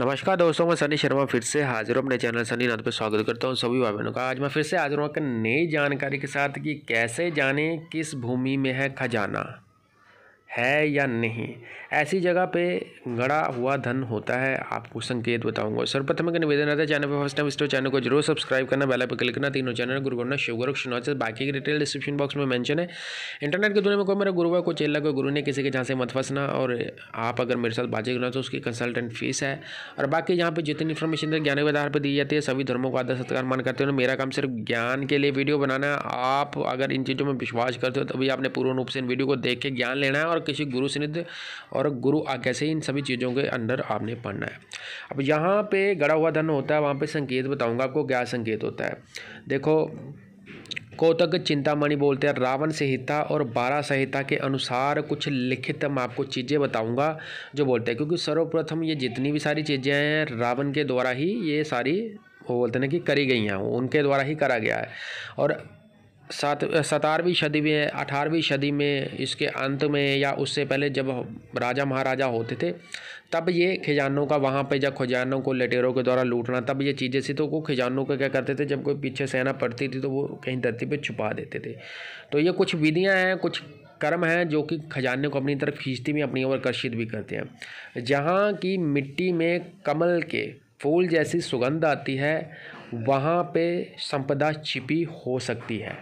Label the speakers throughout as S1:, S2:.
S1: नमस्कार दोस्तों मैं सनी शर्मा फिर से हाजिर हूँ अपने चैनल सनी नाथ पर स्वागत करता हूँ सभी भाई बहनों का आज मैं फिर से हाजिर हूँ नई जानकारी के साथ कि कैसे जाने किस भूमि में है खजाना है या नहीं ऐसी जगह पे गड़ा हुआ धन होता है आपको संकेत बताऊंगा सर्वप्रथम का निवेदन रहता है चैनल पर फर्स्ट टाइम स्टोर चैनल को जरूर सब्सक्राइब करना बेल पर क्लिक करना तीनों चैनल गुरु गोरना शिव बाकी की डिटेल डिस्क्रिप्शन बॉक्स में मेंशन है इंटरनेट के दुनिया में कोई मेरा गुरु है कोई चेला कोई गुरु ने किसी के जहाँ से मत फंसना और आप अगर मेरे साथ बातचीत करना तो उसकी कंसल्टेंट फीस है और बाकी यहाँ पर जितनी इन्फॉर्मेशन ज्ञान के आधार पर दी जाती है सभी धर्मों को आदर सत्कार मान करते हो मेरा काम सिर्फ ज्ञान के लिए वीडियो बनाना आप अगर इन चीज़ों में विश्वास करते हो तभी आपने पूर्ण रूप से इन वीडियो को देख के ज्ञान लेना है और और किसी गुरु सिद्ध और गुरु आज्ञा से इन सभी चीज़ों के अंदर आपने पढ़ना है अब यहाँ पे गड़ा हुआ धन होता है वहाँ पे संकेत बताऊँगा आपको क्या संकेत होता है देखो कोतक चिंतामणि बोलते हैं रावण संहिता और बारह संहिता के अनुसार कुछ लिखित मैं आपको चीज़ें बताऊंगा जो बोलते हैं क्योंकि सर्वप्रथम ये जितनी भी सारी चीज़ें हैं रावण के द्वारा ही ये सारी वो बोलते हैं कि करी गई हैं उनके द्वारा ही करा गया है और सात सतारहवीं सदी में अठारहवीं सदी में इसके अंत में या उससे पहले जब राजा महाराजा होते थे तब ये खजानों का वहाँ पे जब खजानों को लटेरों के द्वारा लूटना तब ये चीज़ें थी तो वो खजानों का क्या करते थे जब कोई पीछे सेना पड़ती थी तो वो कहीं धरती पे छुपा देते थे तो ये कुछ विधियाँ हैं कुछ कर्म हैं जो कि खजाने को अपनी तरफ खींचती भी अपनी ओर आकर्षित भी करते हैं जहाँ की मिट्टी में कमल के फूल जैसी सुगंध आती है वहाँ पे संपदा छिपी हो सकती है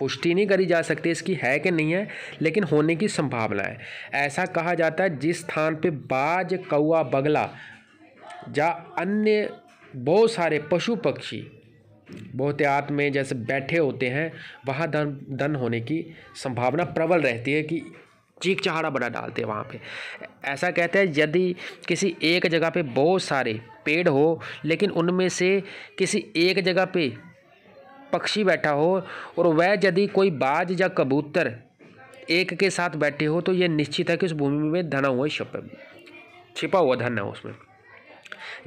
S1: पुष्टि नहीं करी जा सकती इसकी है कि नहीं है लेकिन होने की संभावना है ऐसा कहा जाता है जिस स्थान पे बाज कौआ बगला या अन्य बहुत सारे पशु पक्षी बहुत्यात में जैसे बैठे होते हैं वहाँ धन धन होने की संभावना प्रबल रहती है कि चीख चहाड़ा बना डालते हैं वहाँ पे ऐसा कहते हैं यदि किसी एक जगह पे बहुत सारे पेड़ हो लेकिन उनमें से किसी एक जगह पे पक्षी बैठा हो और वह यदि कोई बाज या कबूतर एक के साथ बैठे हो तो यह निश्चित है कि उस भूमि में धना हुआ छिपा छिपा हुआ धन है उसमें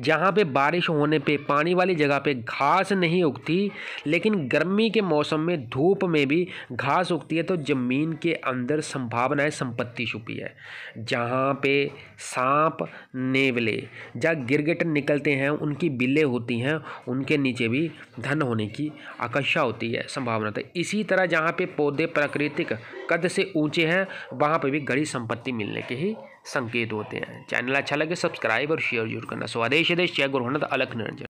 S1: जहाँ पे बारिश होने पे पानी वाली जगह पे घास नहीं उगती लेकिन गर्मी के मौसम में धूप में भी घास उगती है तो ज़मीन के अंदर संभावनाएँ संपत्ति छुपी है जहाँ पे सांप नेवले जहाँ गिरगिट निकलते हैं उनकी बिल्ले होती हैं उनके नीचे भी धन होने की आकांक्षा होती है संभावना तो इसी तरह जहाँ पर पौधे प्राकृतिक कद से ऊँचे हैं वहाँ पर भी गड़ी संपत्ति मिलने के ही संकेत होते हैं चैनल अच्छा लगे सब्सक्राइब और शेयर जरूर करना स्वाद ਆਦੇਸ਼ ਦੇ ਸ਼ੈ ਗੁਰੂ ਦਾ ਅਲਖ ਨਿਰੰਜਨ